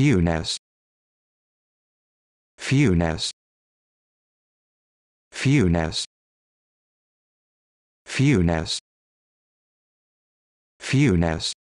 fewness fewness fewness fewness fewness